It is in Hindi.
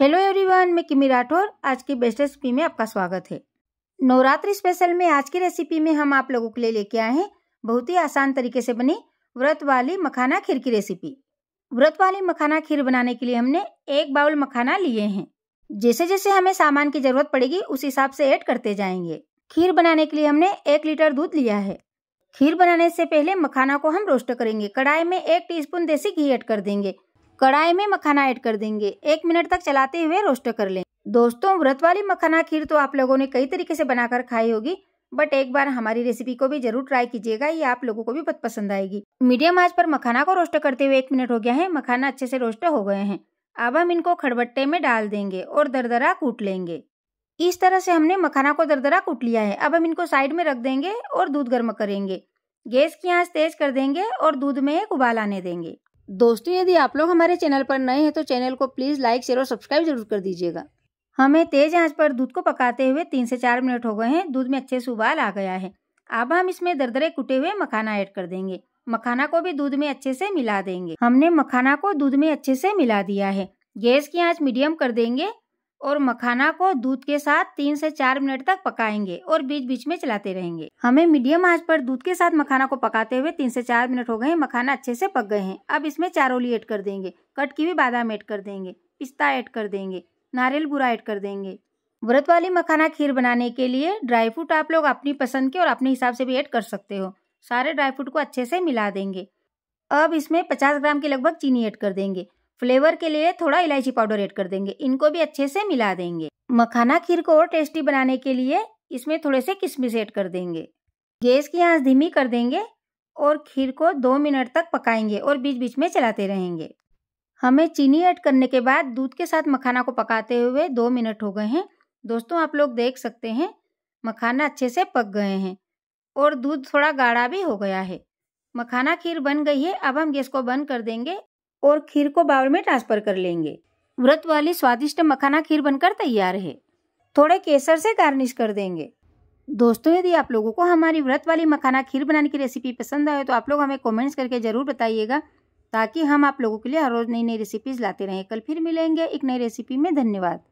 हेलो एवरीवन मैं किमी राठौर आज की बेस्ट रेसिपी में आपका स्वागत है नवरात्रि स्पेशल में आज की रेसिपी में हम आप लोगों के लिए लेके आए हैं बहुत ही आसान तरीके से बनी व्रत वाली मखाना खीर की रेसिपी व्रत वाली मखाना खीर बनाने के लिए हमने एक बाउल मखाना लिए हैं जैसे जैसे हमें सामान की जरूरत पड़ेगी उस हिसाब से ऐड करते जाएंगे खीर बनाने के लिए हमने एक लीटर दूध लिया है खीर बनाने से पहले मखाना को हम रोस्ट करेंगे कढ़ाई में एक टीस्पून देसी घी ऐड कर देंगे कढ़ाई में मखाना ऐड कर देंगे एक मिनट तक चलाते हुए रोस्ट कर लें दोस्तों व्रत वाली मखाना खीर तो आप लोगों ने कई तरीके से बनाकर खाई होगी बट एक बार हमारी रेसिपी को भी जरूर ट्राई कीजिएगा ये आप लोगों को भी बहुत पसंद आएगी मीडियम आंच पर मखाना को रोस्ट करते हुए एक मिनट हो गया है मखाना अच्छे से रोस्ट हो गए हैं अब हम इनको खड़बट्टे में डाल देंगे और दरदरा कूट लेंगे इस तरह से हमने मखाना को दरदरा कूट लिया है अब हम इनको साइड में रख देंगे और दूध गर्म करेंगे गैस की आंच तेज कर देंगे और दूध में एक उबाल आने देंगे दोस्तों यदि आप लोग हमारे चैनल पर नए हैं तो चैनल को प्लीज़ लाइक शेयर और सब्सक्राइब जरूर कर दीजिएगा हमें तेज आंच पर दूध को पकाते हुए तीन से चार मिनट हो गए हैं दूध में अच्छे से उबाल आ गया है अब हम इसमें दरदरे कुटे हुए मखाना ऐड कर देंगे मखाना को भी दूध में अच्छे से मिला देंगे हमने मखाना को दूध में अच्छे से मिला दिया है गैस की आँच मीडियम कर देंगे और मखाना को दूध के साथ तीन से चार मिनट तक पकाएंगे और बीच बीच में चलाते रहेंगे हमें मीडियम आंच पर दूध के साथ मखाना को पकाते हुए तीन से चार मिनट हो गए मखाना अच्छे से पक गए हैं अब इसमें चारोली ऐड कर देंगे कट की भी बादाम ऐड कर देंगे पिस्ता ऐड कर देंगे नारियल बुरा ऐड कर देंगे व्रत वाली मखाना खीर बनाने के लिए ड्राई फ्रूट आप लोग अपनी पसंद के और अपने हिसाब से भी ऐड कर सकते हो सारे ड्राई फ्रूट को अच्छे से मिला देंगे अब इसमें 50 ग्राम के लगभग चीनी ऐड कर देंगे फ्लेवर के लिए थोड़ा इलायची पाउडर ऐड कर देंगे इनको भी अच्छे से मिला देंगे मखाना खीर को और टेस्टी बनाने के लिए इसमें थोड़े से किशमिश ऐड कर देंगे गैस की आंच धीमी कर देंगे और खीर को दो मिनट तक पकाएंगे और बीच बीच में चलाते रहेंगे हमें चीनी ऐड करने के बाद दूध के साथ मखाना को पकाते हुए दो मिनट हो गए हैं दोस्तों आप लोग देख सकते हैं मखाना अच्छे से पक गए हैं और दूध थोड़ा गाढ़ा भी हो गया है मखाना खीर बन गई है अब हम गैस को बंद कर देंगे और खीर को बाउल में ट्रांसफर कर लेंगे व्रत वाली स्वादिष्ट मखाना खीर बनकर तैयार है थोड़े केसर से गार्निश कर देंगे दोस्तों यदि आप लोगों को हमारी व्रत वाली मखाना खीर बनाने की रेसिपी पसंद आए तो आप लोग हमें कमेंट्स करके ज़रूर बताइएगा ताकि हम आप लोगों के लिए हर रोज़ नई नई रेसिपीज़ लाते रहें कल फिर मिलेंगे एक नई रेसिपी में धन्यवाद